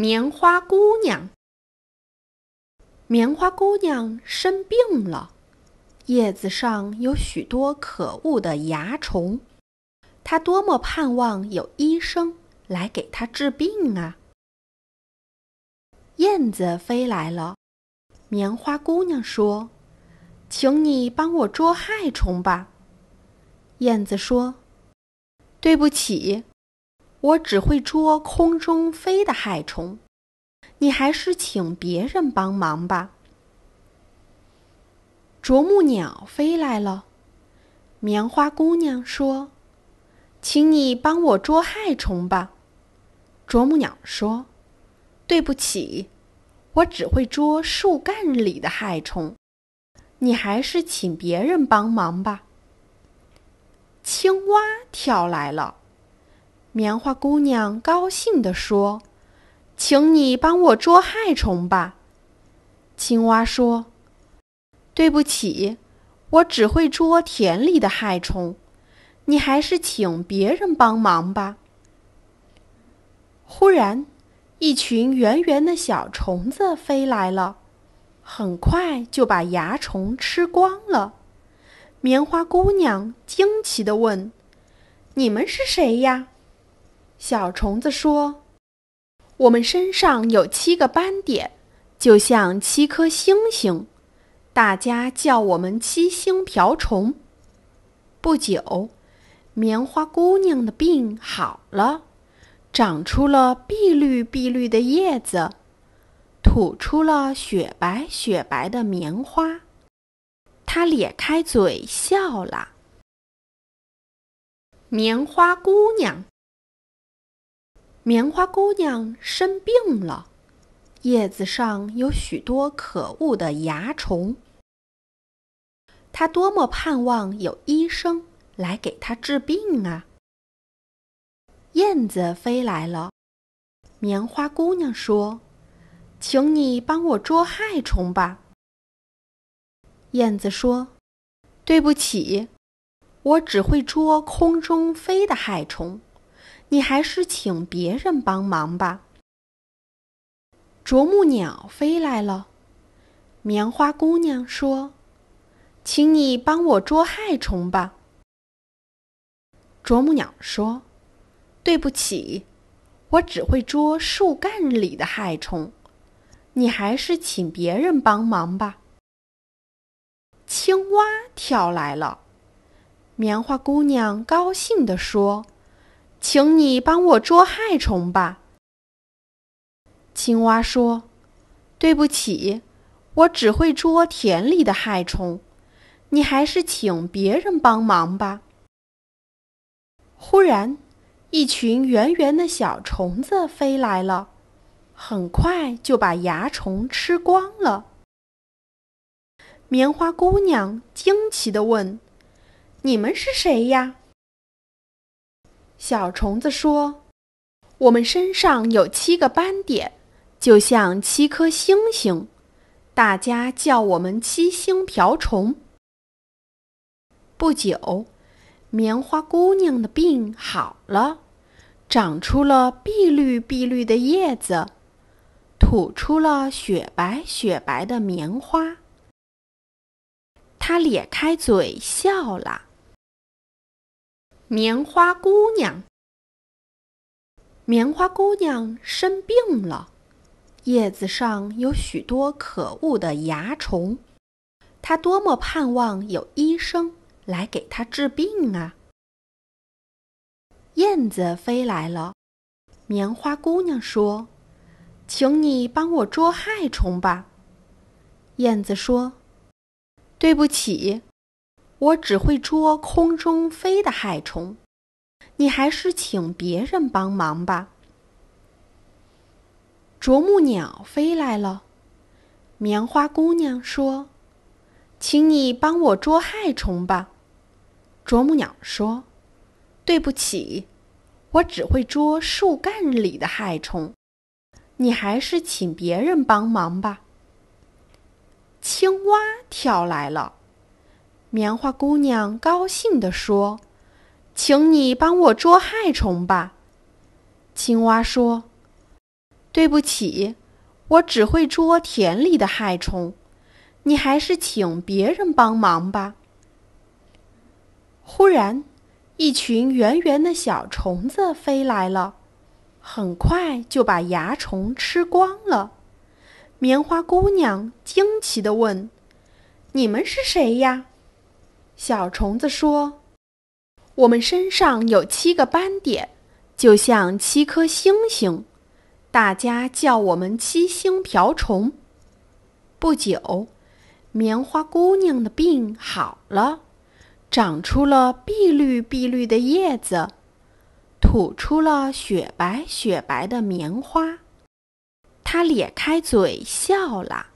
棉花姑娘，棉花姑娘生病了，叶子上有许多可恶的蚜虫，她多么盼望有医生来给她治病啊！燕子飞来了，棉花姑娘说：“请你帮我捉害虫吧。”燕子说：“对不起。”我只会捉空中飞的害虫，你还是请别人帮忙吧。啄木鸟飞来了，棉花姑娘说：“请你帮我捉害虫吧。”啄木鸟说：“对不起，我只会捉树干里的害虫，你还是请别人帮忙吧。”青蛙跳来了。棉花姑娘高兴地说：“请你帮我捉害虫吧。”青蛙说：“对不起，我只会捉田里的害虫，你还是请别人帮忙吧。”忽然，一群圆圆的小虫子飞来了，很快就把蚜虫吃光了。棉花姑娘惊奇地问：“你们是谁呀？”小虫子说：“我们身上有七个斑点，就像七颗星星，大家叫我们七星瓢虫。”不久，棉花姑娘的病好了，长出了碧绿碧绿的叶子，吐出了雪白雪白的棉花，她咧开嘴笑了。棉花姑娘。棉花姑娘生病了，叶子上有许多可恶的蚜虫。她多么盼望有医生来给她治病啊！燕子飞来了，棉花姑娘说：“请你帮我捉害虫吧。”燕子说：“对不起，我只会捉空中飞的害虫。”你还是请别人帮忙吧。啄木鸟飞来了，棉花姑娘说：“请你帮我捉害虫吧。”啄木鸟说：“对不起，我只会捉树干里的害虫，你还是请别人帮忙吧。”青蛙跳来了，棉花姑娘高兴地说。请你帮我捉害虫吧。”青蛙说，“对不起，我只会捉田里的害虫，你还是请别人帮忙吧。”忽然，一群圆圆的小虫子飞来了，很快就把蚜虫吃光了。棉花姑娘惊奇地问：“你们是谁呀？”小虫子说：“我们身上有七个斑点，就像七颗星星，大家叫我们七星瓢虫。”不久，棉花姑娘的病好了，长出了碧绿碧绿的叶子，吐出了雪白雪白的棉花。她咧开嘴笑了。棉花姑娘，棉花姑娘生病了，叶子上有许多可恶的蚜虫，她多么盼望有医生来给她治病啊！燕子飞来了，棉花姑娘说：“请你帮我捉害虫吧。”燕子说：“对不起。”我只会捉空中飞的害虫，你还是请别人帮忙吧。啄木鸟飞来了，棉花姑娘说：“请你帮我捉害虫吧。”啄木鸟说：“对不起，我只会捉树干里的害虫，你还是请别人帮忙吧。”青蛙跳来了。棉花姑娘高兴地说：“请你帮我捉害虫吧。”青蛙说：“对不起，我只会捉田里的害虫，你还是请别人帮忙吧。”忽然，一群圆圆的小虫子飞来了，很快就把蚜虫吃光了。棉花姑娘惊奇地问：“你们是谁呀？”小虫子说：“我们身上有七个斑点，就像七颗星星，大家叫我们七星瓢虫。”不久，棉花姑娘的病好了，长出了碧绿碧绿的叶子，吐出了雪白雪白的棉花，她咧开嘴笑了。